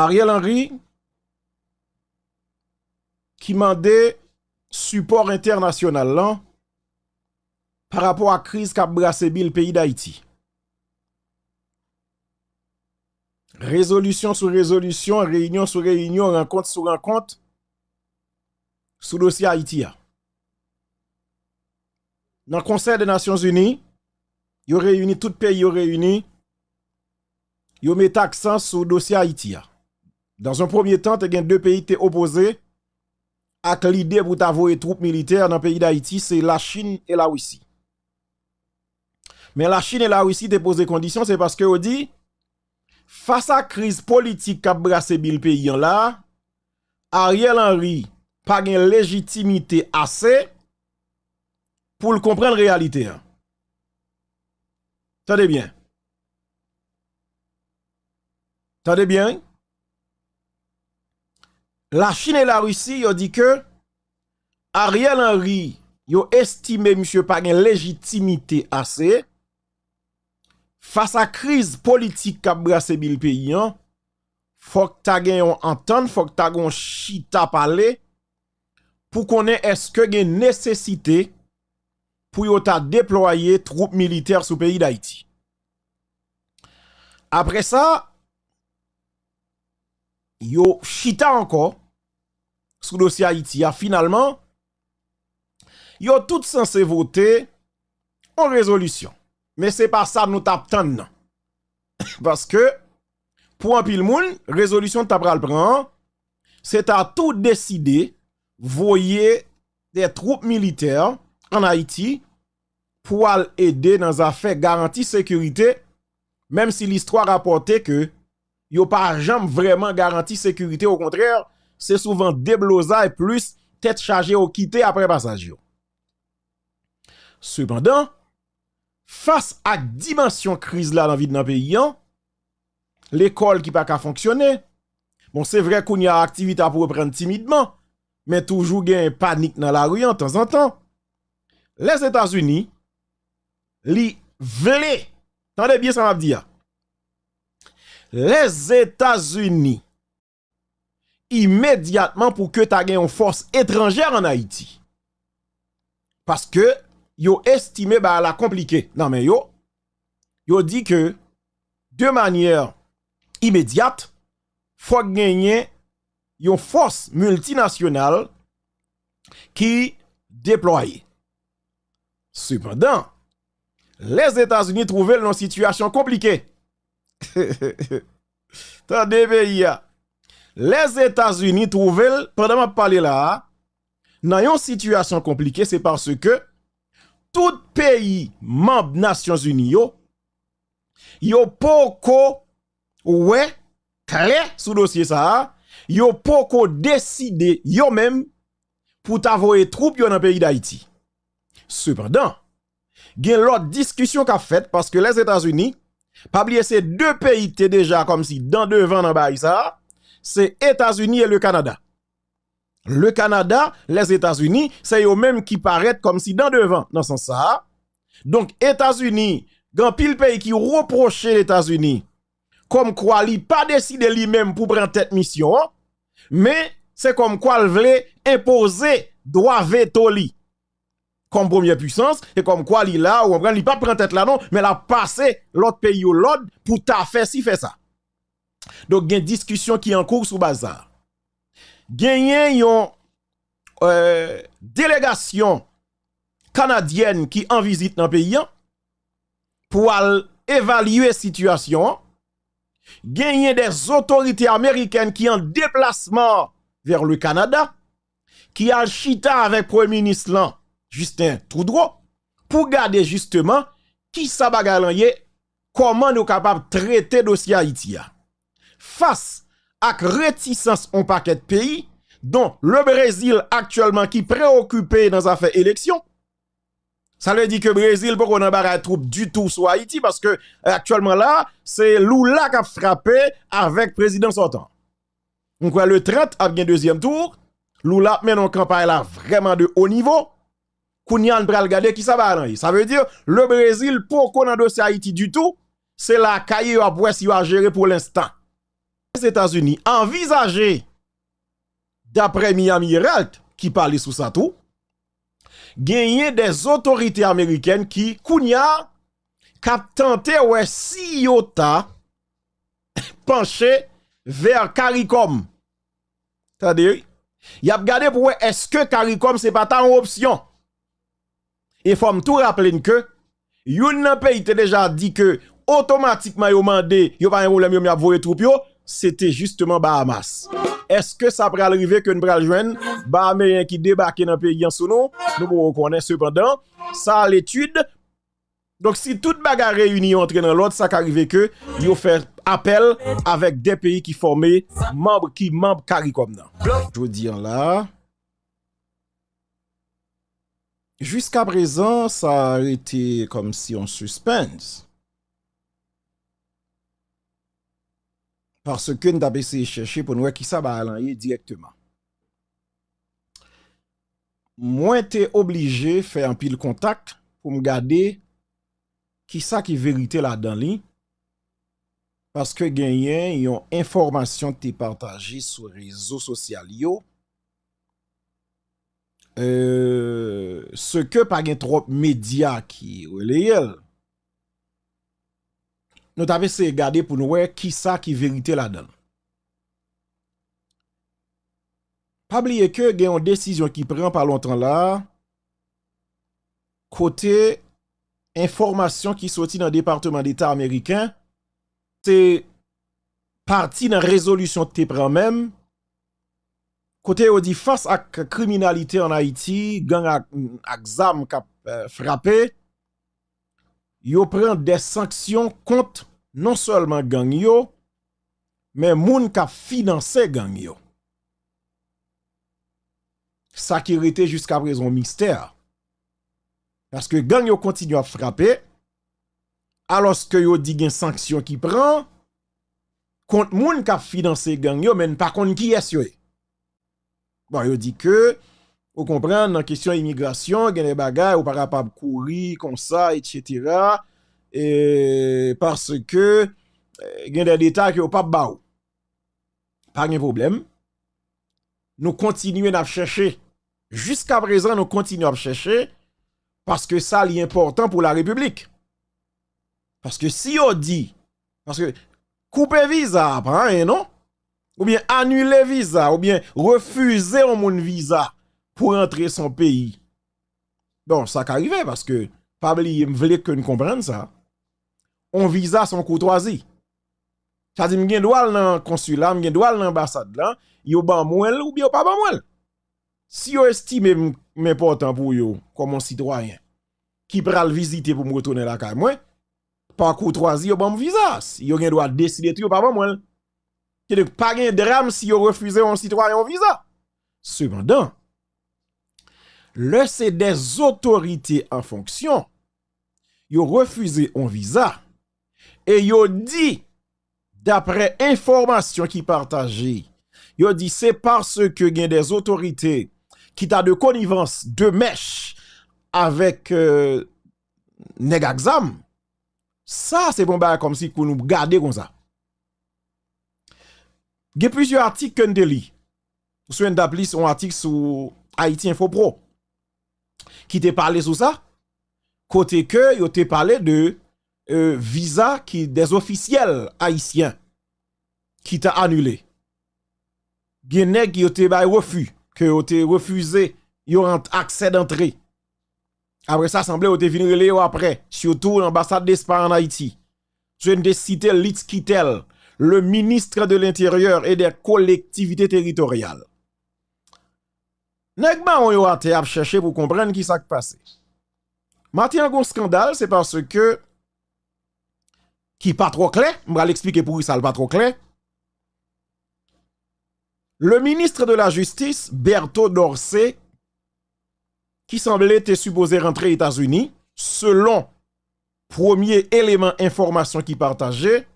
Ariel Henry qui mandait support international hein, par rapport à la crise qui a brassé le pays d'Haïti. Résolution sur résolution, réunion sur réunion, rencontre sur rencontre, sous dossier Haïti. Hein. Dans le Conseil des Nations Unies, ils réuni tout pays, ils réuni, ils mettent l'accent sur dossier Haïti. Hein. Dans un premier temps, tu as deux pays qui opposés À l'idée pour avoir des troupes militaires dans le pays d'Haïti, c'est la Chine et la Russie. Mais la Chine et la Russie déposent des conditions, c'est parce que on dit, face à la crise politique qui a brassé le pays là, Ariel Henry n'a pas de légitimité assez pour comprendre la réalité. Hein. Tenez bien. Tenez bien la Chine et la Russie ont dit que Ariel Henry yo estimé monsieur pas légitimité assez face à crise politique qui a brassé le pays Il hein. faut que ta gagne entendre faut que ta gon chita parler pour qu'on est-ce que y nécessité pour ta déployer troupes militaires sous pays d'Haïti après ça yo chita encore sous dossier Haïti. Finalement, yo tout censé voter en résolution. Mais c'est pas ça nous tapons. Parce que, pour un pile moun, résolution t'apral prend, c'est à tout décider, voyer des troupes militaires en Haïti pour aider dans fait garantie sécurité, même si l'histoire rapportait que yo pa jam vreman garanti sekurite, ou kontrèr, se souvan deblozay e plus, tet chaje ou kite apre pasaj yo. Soubendan, fas ak dimansyon kriz la nan vide nan peyi an, l'ekol ki pa ka fonksyonè, bon se vre kou ni a aktivita pou repren timidman, men toujou gen panik nan la riyan tan san tan, les Etats-Unis, li vle, li vle, tan de bie san ap diya, les États-Unis immédiatement pour que tu aies une force étrangère en Haïti. Parce que yo estimé que bah, la compliqué. Non mais yo yo dit que de manière immédiate faut gagner une force multinationale qui déploye. Cependant, les États-Unis trouvaient une situation compliquée Tade be ya Les Etats-Unis trouvel Pradama pale la Nan yon situasyon komplike Se parce ke Tout peyi mab Nasyons-Uni yo Yo poko Ouwe Kale sou dosye sa Yo poko deside yo men Pout avoye troupe yon an peyi da iti Se pradan Gen lot diskusyon ka fet Paske les Etats-Unis Pabliye se de peyi te deja kom si dan devan nan bayi sa, se Etasuni e le Kanada. Le Kanada, les Etasuni, se yo menm ki paret kom si dan devan nan san sa. Donk Etasuni, gen pil peyi ki reproche Etasuni, kom kwa li pa deside li menm pou pren tet misyon, me se kom kwa li vle impose doa veto li. comme première puissance, et comme quoi, il là, ou il pas prendre tête là non, mais la passé l'autre pays ou l'autre pour ta faire si fait ça. Donc, il y a une discussion qui est en cours sur bazar. a une euh, délégation canadienne qui en visite dans le pays pour évaluer la situation. a des autorités américaines qui en déplacement vers le Canada, qui a chita avec le Premier ministre Justin droit pour garder justement qui ça comment nous capables de traiter dossier Haïti. Face à réticence en paquet de pays, dont le Brésil actuellement qui préoccupé dans fait élection, ça veut dire que le Brésil, pour peut pas troupe du tout sur Haïti, parce que euh, actuellement là, c'est Lula qui a frappé avec le président sortant. Donc le 30 a bien deuxième tour. Lula mène en campagne là vraiment de haut niveau. Kounyan pral gade qui ça va Ça veut dire le Brésil pour qu'on a dossier Haïti du tout, c'est la caille à si à gérer pour l'instant. Les États-Unis envisager d'après Miami Herald qui parle sous sa tout, gagner des autorités américaines qui Kounia cap ou ou si yota penché vers CARICOM. T'as dit? dire y a regardé pour est-ce que CARICOM c'est pas tant option et faut me tout rappeler que youn nan pays t'a déjà dit que automatiquement yo mandé, yo pas un problème yo m'a voyer troupe yo, c'était justement Bahamas. Est-ce que ça peut arriver que nous pral joindre Bahaméens qui débarque dans le pays en sous nous, nous connaissons cependant ça l'étude donc si toute bagarre réunie entre dans l'autre, ça arriver que yo fait appel avec des pays qui formaient membres qui membres CARICOM. Je vous dis là, Jiska prezon, sa a rete kom si yon suspens. Parse kwen dabe se cheche pou noue ki sa ba alanye direktman. Mwen te oblije fe anpil kontak pou m gade ki sa ki verite la dan li. Parse ke genyen yon informasyon te partaje sou rezo sosyal yo. se ke pa gen trop media ki ou le yel, nou ta ve se gade pou nou we ki sa ki verite la den. Pa bli ye ke gen yon desisyon ki pre an pa lontan la, kote informasyon ki soti nan departement d'Etat Amerikan, se parti nan rezolusyon te pre an menm, Côté on dit face à la criminalité en Haïti, gang à examen euh, kap frappé, yo prend des sanctions contre non seulement gang yo, mais moun a financé gang yo. Ça qui était jusqu'à présent mystère. Parce que gang yo continue à frapper, alors que yo dit gen sanction qui prend contre moun a financé gang yo, mais pas contre qui est Bon, il dit que, vous comprenez, dans la question immigration, il y a des bagages, vous pas capable courir comme ça, etc. Et parce que, euh, il y a des détails qui ne pas bas. Pas de problème. Nous continuons à chercher. Jusqu'à présent, nous continuons à chercher parce que ça, c'est important pour la République. Parce que si on dit, parce que couper visa, hein, non? ou bien annuler visa, ou bien refuser mon visa pour entrer son pays. Bon, ça arrive parce que, pas oublier, je voulais que nous comprenions ça. On visa son courtoisie. Ça dit, je dois dans le consulat, je dois dans l'ambassade là, yo ban mouel ou bien pas ban mouel. Si yo estime important pour yo, comme un citoyen, qui le visiter pour me retourner la caille, moi, par courtoisie, yo ban visa. Yo gen droit décider tu pas ban n'y a pas un drame si vous refusez un citoyen visa. Cependant, le c'est des autorités en fonction, ils refusé un visa et ils dit d'après information qui partagent, ils dit c'est parce que y a des autorités qui ont de connivence de mèche avec euh, Ça c'est bon bah, comme si nous garder comme ça. Il y a plusieurs articles que nous Vous souvenez d'appeler article sur Haïti Info Pro qui te parlé de ça. Côté que, il te parlé de euh, visa des officiels haïtiens qui t'a annulé. Bien nèg yo te bah, refus que yo te refusé yo accès d'entrée. Après ça semblait yo te venir après surtout l'ambassade d'Espagne en Haïti. Je ne citer Litz Kittel le ministre de l'Intérieur et des collectivités territoriales. Nèg on a à chercher pour comprendre qui s'est passé. Martin un scandale, c'est parce que qui pas trop clair, je vais l'expliquer pour ça pas trop clair. Le ministre de la Justice, Berthaud Dorsey, qui semblait être supposé rentrer aux États-Unis, selon premier élément d'information qui partageait,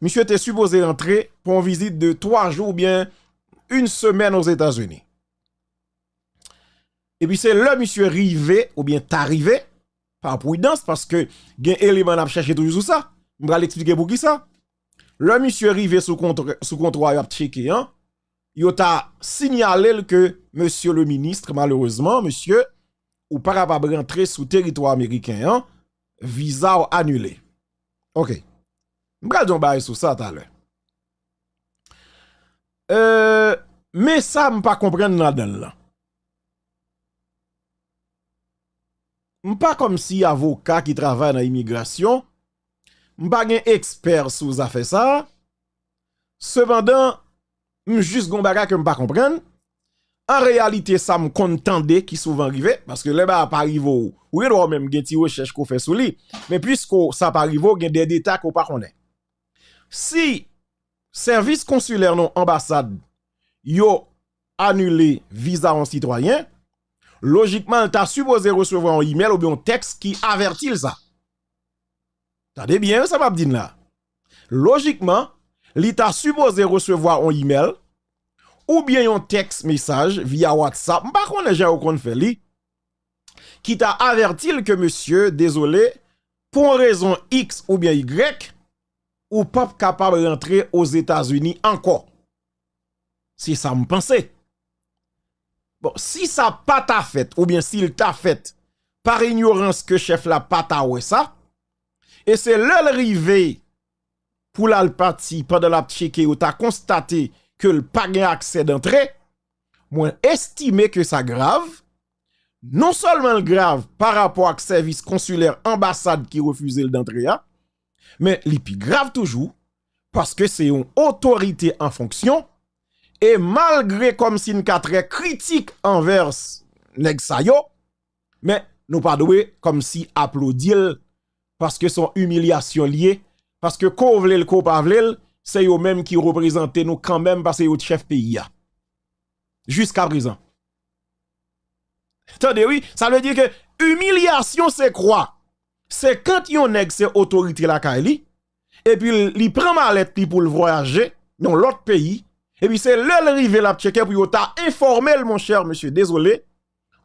monsieur était supposé rentrer pour une visite de trois jours ou bien une semaine aux États-Unis. Et puis c'est le monsieur arrivé ou bien arrivé, par prudence, parce que un élément à chercher toujours ça. Je vais l'expliquer pour qui ça. Le monsieur arrivé, sous contrôle, sous contrôle, il a checké, hein. Il signalé que monsieur le ministre, malheureusement, monsieur, ou pas capable rentrer sous territoire américain, hein. visa ou annulé. OK. Mpa jom bay sou sa ta lè. E, me sa mpa kompren nan den la. Mpa kom si avoka ki travè nan imigrasyon. Mpa gen eksper sou za fè sa. Sependan, mjus gom baga ke mpa kompren. An realite sa m kontande ki souvan rive. Maske lè ba ap arrivo ou. E ou yon wèm gen ti wè chèch kou fè sou li. Men pwis kou sa ap arrivo gen dede ta kou pa konen. Si service consulaire non ambassade yo annulé visa en citoyen, logiquement il as supposé recevoir un email ou bien un texte qui avertit ça. des bien ça m'a dit là. Logiquement, a supposé recevoir un email ou bien un texte message via WhatsApp. Par contre, les gens qu'on fait qui t'a averti que monsieur, désolé, pour raison X ou bien Y, ou pas capable d'entrer aux États-Unis encore. Si ça me pensait. Bon, si ça pas ta fait, ou bien s'il t'a fait, par ignorance que chef la pas ta ouais ça, et c'est le rivé pour l'alpati pendant la tcheke ou t'as constaté que le pas accès d'entrée, moi estimé que ça grave, non seulement grave par rapport à service consulaire ambassade qui refusait d'entrer, mais l'épigraphe grave toujours, parce que c'est une autorité en fonction, et malgré comme si nous très critique envers Negsayo, mais nous pas comme si applaudir parce que son humiliation liée, parce que ko vle le c'est eux même qui représentent nous quand même parce que chef pays. Jusqu'à présent. Attendez, oui, ça veut dire que humiliation c'est quoi? c'est quand yon nèg c'est autorité la Kali, et puis il prend lettre pour le voyager dans l'autre pays, et puis c'est là le rive la checker pour t'a informel mon cher monsieur, désolé,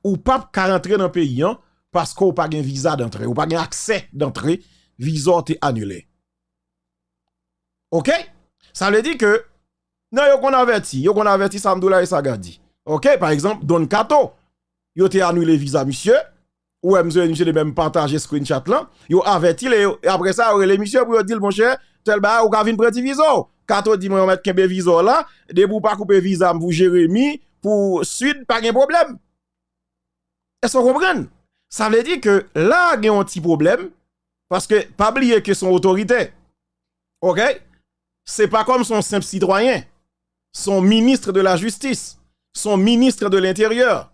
ou pas ka rentrer dans le pays hein, parce qu'on pas un visa d'entrée, ou pas un accès d'entrée, visa est annulé. OK Ça veut dire que non yon qu'on averti, yon qu'on averti Samdoula et Sagadi. OK, par exemple Don Kato, yo te annulé visa monsieur ou monsieur monsieur de même partager screenshot là yo averti et après ça les monsieur pour dire mon cher tel ba ou ka vinn prendre viso kato dit moi mettre kembe viso là debout pas couper visa pour Jérémy pour sud pas de problème est-ce qu'on comprenez ça veut dire que là il y a un petit problème parce que pas oublier que son autorité OK c'est pas comme son simple citoyen son ministre de la justice son ministre de l'intérieur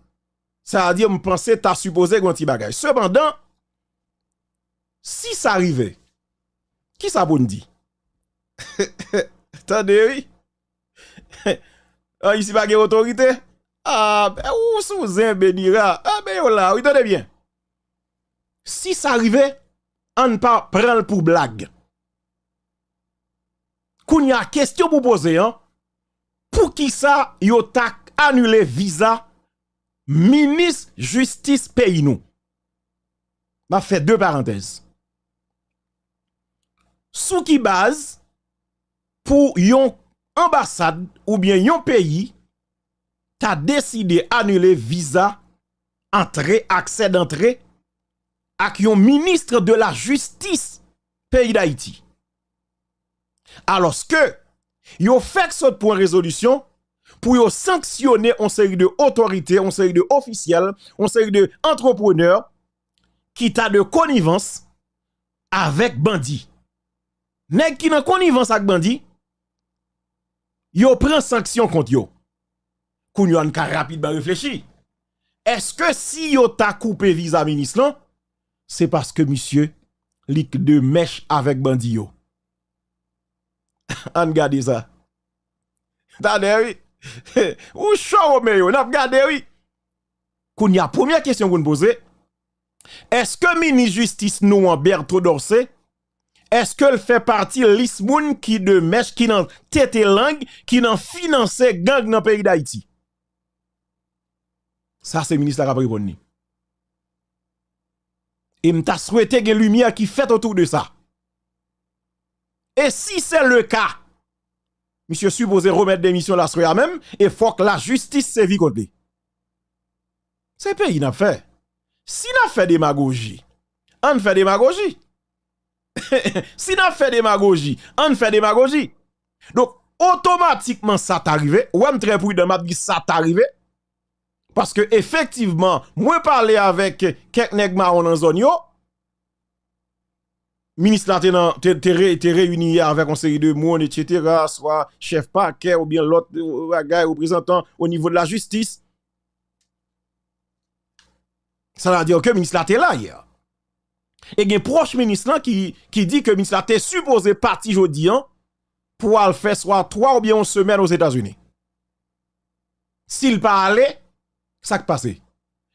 ça veut dire, je pense que tu as supposé qu'on petit bagage. Cependant, si ça arrivait, qui ça bon dit? Attendez, oui. ah, ici, pas autorité. Ah, ben, ou sous Benira? Ah, ben, voilà, oh là, oui, tenez bien. Si ça arrivait, on ne pas prendre pour blague. il y a question pour poser, hein? Pour qui ça, yo a annulé visa Minis justice peyi nou. Ma fè dè parantez. Sou ki baz pou yon ambasade ou bien yon peyi, ta deside anele viza, antre, akse d'antre, ak yon ministre de la justice peyi d'Haïti. Alos ke, yon fèk sot poun rezolusyon, pour sanctionner une série de autorités, une série de officiels, une série de entrepreneurs qui t'a de connivence avec bandits. Nèg qui n'a connivence avec bandi, yo prend sanction contre yo. Kounyon ka rapidement réfléchi. Est-ce que si yo t'a coupé visa ministre c'est parce que monsieur lik de mèche avec bandit yo. On ça. T'as oui. Ou chaud on n'a regardé oui. y a première question qu'on pose. Est-ce que mini justice nous en Berthaud Dorcé est-ce que qu'elle fait partie de qui de mèche, qui n'en tête langue, qui n'en finance gang dans le pays d'Haïti? Ça, c'est le ministre qui a répondu. Et m'ta souhaité une lumière qui fait autour de ça. Et si c'est le cas, monsieur supposé remettre démission la soirée même, et faut que la justice sévit contre lui. C'est pays n'a fait. Si n'a fait démagogie, on fait démagogie. si n'a fait démagogie, on fait démagogie. Donc, automatiquement, ça t'arrive. Ou même très prudent, m'a dit ça t'arrivait. Parce que, effectivement, moi parler avec quelques nègres en ministre là était réuni avec un série de monde etc soit chef parquet ou bien l'autre euh, représentant au niveau de la justice ça veut dire que ministre là là hier et un proche ministre qui qui dit que ministre est supposé partir aujourd'hui hein, pour faire soit trois ou bien une semaine aux États-Unis s'il pas ça qui passe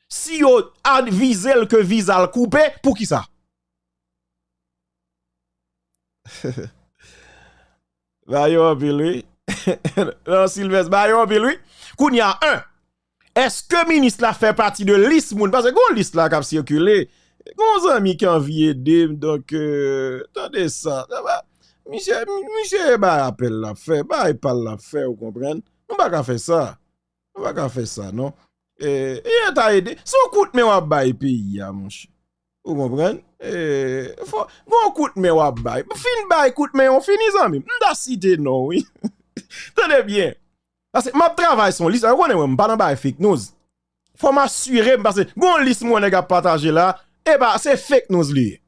si vous avisez que visa le couper pour qui ça Bayon en pile, oui. non, Sylvestre, Bayon en pile, oui. a 1. Est-ce que ministre la fait partie de liste moun? Parce que gon liste la kap circule. Gon zami qui envie de donc, euh, attendez ça. Bah, monsieur, monsieur, bah, appel l'affaire. bah, il parle l'affaire. fait, vous comprenez? On va pas faire ça. On va pas faire ça, non? Et, et t'as aidé. Son coûte, mais on va pas y payer, hein, mon cher. Vous comprenez? Eh, fò, bon kout men wap bay. Fin bay kout men, on fini zanmi. Mda cité non oui. Tenez bien. Parce que ma travail son liste, on konen wè mpa nan bay fake news. faut Parce que que on liste lis mwen e a partagé là, eh bah c'est fake news lui.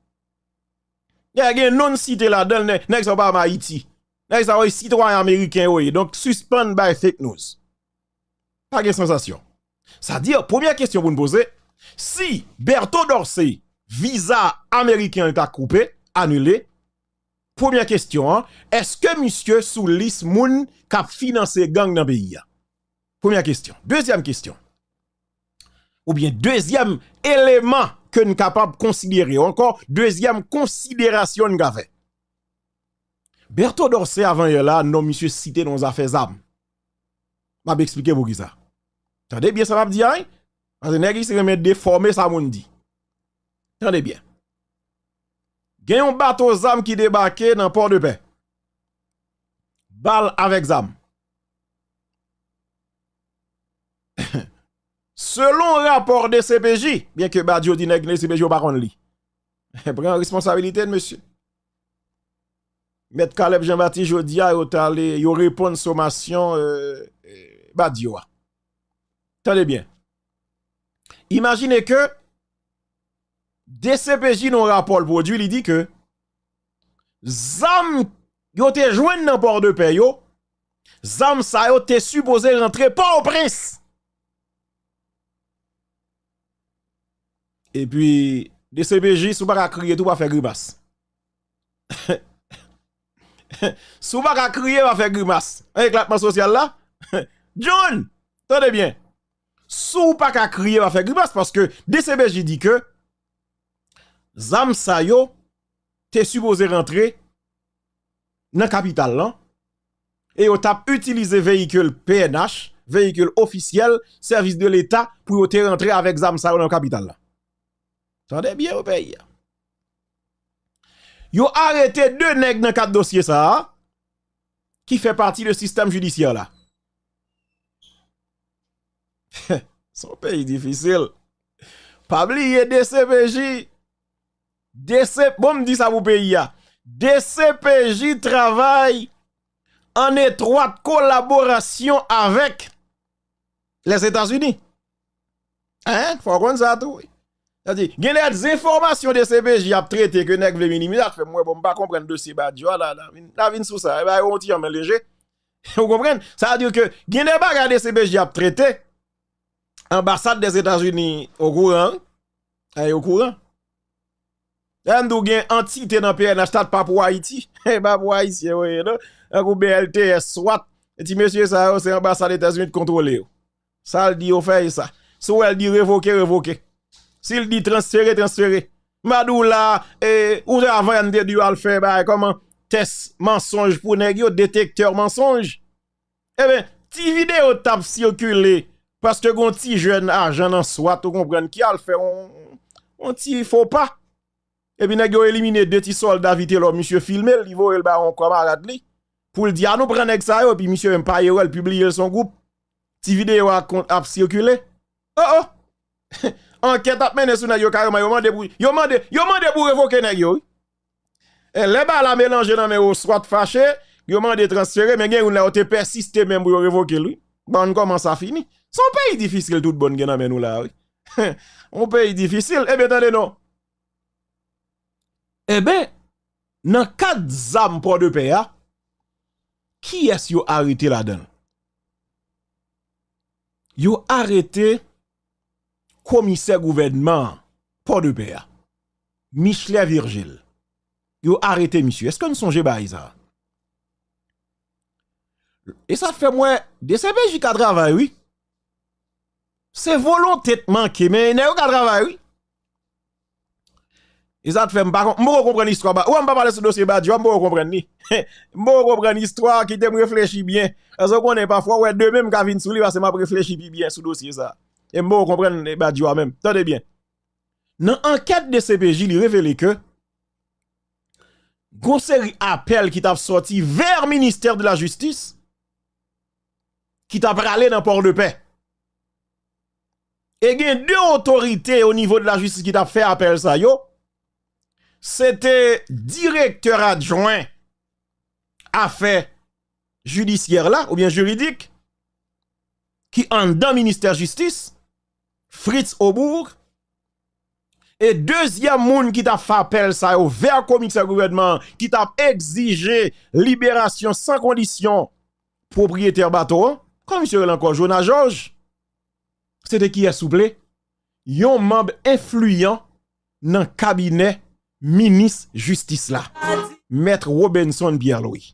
Il gen non une la, cité là dans sa ba pas à Nek sa citoyen sitwany donc suspend bay fake news. Pa gen sensation première question question vous me posez, si Berto Dorsey, visa américain est coupé, annulé. Première question, hein. est-ce que monsieur sous moon moun kap financé gang dans le pays? Hein? Première question. Deuxième question. Ou bien deuxième élément que nous capable de considérer, encore deuxième considération nous avons. Berthaud Dorsey avant hier là, non monsieur cité dans affaires armes m'a expliqué expliquer pour qui ça. Attendez bien ça m'a dit, hein? Parce que nèg se remet déformer ça mon dit. Tendez bien. Gagnez un bateau zam qui débarquait dans port de paix. Balle avec zam. Selon rapport de CPJ, bien que Badjo dit que CPJ pas li. Prend responsabilité monsieur. M. Caleb Jean-Baptiste Jodia yo talé yo répond sommation euh, euh Badjo. Tendez bien. Imaginez que DCPJ non rapport produit, il dit que zam yote te joine dans port de paix zam sa yo te supposé rentrer pas au prince. Et puis DCPJ sou pas crier tout va faire grimace. sou pas crier va faire grimace. Éclatement social là. John, tenez bien. Sou pas crier va faire grimace parce que DCPJ dit que zam te supposé rentrer dans capitale capital hein. et yo tap utilisé véhicule PNH véhicule officiel service de l'état pour rentrer avec Zamsayo dans la capitale là bien au pays hein. yo arrêté deux nègres dans quatre dossiers ça hein, qui fait partie du système judiciaire là son pays difficile pas oublier DCPJ DCP, bon, me dit ça pour pays. DCPJ travaille en étroite collaboration avec les États-Unis. Hein? Faut qu'on ça tout. C'est-à-dire, il y a des informations de CPJ à traiter que nèg veut minimiser, fait moi bon pas comprendre dossier Badjo là là. La vin sous ça, eh, bah on tire mais léger. Vous comprenez? Ça veut dire que il y a des bagarres de CPJ à traiter ambassade des États-Unis au courant. Est eh, au courant. Là, nous avons entité dans le PNH, pas pour Haïti. Eh, pas pour Haïti, eh, oui. Un BLTS, SWAT. Et dit, monsieur, ça, oh, c'est l'ambassade des États-Unis de contrôler. Oh. Ça, elle dit, on fait ça. Si elle dit révoquer, révoquer. S'il dit transférer, transférer. Madou eh, là, ou avant, de dit, elle fait, bah, comment? Test mensonge pour négio, détecteur mensonge. Eh bien, ti vidéo tap circuler. Parce que gon ti jeune agent en SWAT, ou comprends qui a fait, on, on ti faut pas. Et puis, nous éliminé deux petits soldats vite là, monsieur filmé, il niveau le baron camarade li. Pour le dire, nous prenons ça, et puis monsieur empire. pas il publie son groupe. Ti vidéo a, a circulé. Oh oh! Enquête a mené sur yo carrément, il mande demandé pour révoquer nèg yo. Et eh, les balles mélangé dans mes ou soit fâché, yo de transférer, mais il ou été été même pour révoquer lui. Bon, comment ça finit? Son pays difficile tout bon gen dans nous là, Un pays difficile, eh bien, attendez non. Ebe, eh nan kat zanm po depeya, ki es yo arete la den? Yo arete komise gouvenman po depeya, Michele Virgil. Yo arete, misyu, eske nou sonje ba a izan? E sa fe mwen, dese bej yi kadra va yi, se volon tete manke, men, ene yo kadra va yi. Et ça te fait, je comprends l'histoire. Ou on pas parler de ce dossier, je ne pas ni. Je ne comprends l'histoire qui te réfléchit bien. Parce qu'on est parfois, ouais, deux même qui Souli lui, parce que m'a bien sur ce dossier. Ça. Et je ne comprends pas même. Tenez bien. Dans l'enquête de CPJ, il révélé que, une appel qui t'a sorti vers le ministère de la Justice, qui t'a parlé dans le port de paix. Et il y a deux autorités au niveau de la justice qui t'a fait appel ça, yo c'était directeur adjoint fait judiciaire là, ou bien juridique, qui en dans ministère justice, Fritz Aubourg, et deuxième monde qui t'a fait appel ça vers commissaire gouvernement, qui t'a exigé libération sans condition propriétaire bateau, commissaire hein? encore Jonas Georges, c'était qui est souple, yon membre influent dans le cabinet ministre justice là, maître Robinson Bialoui.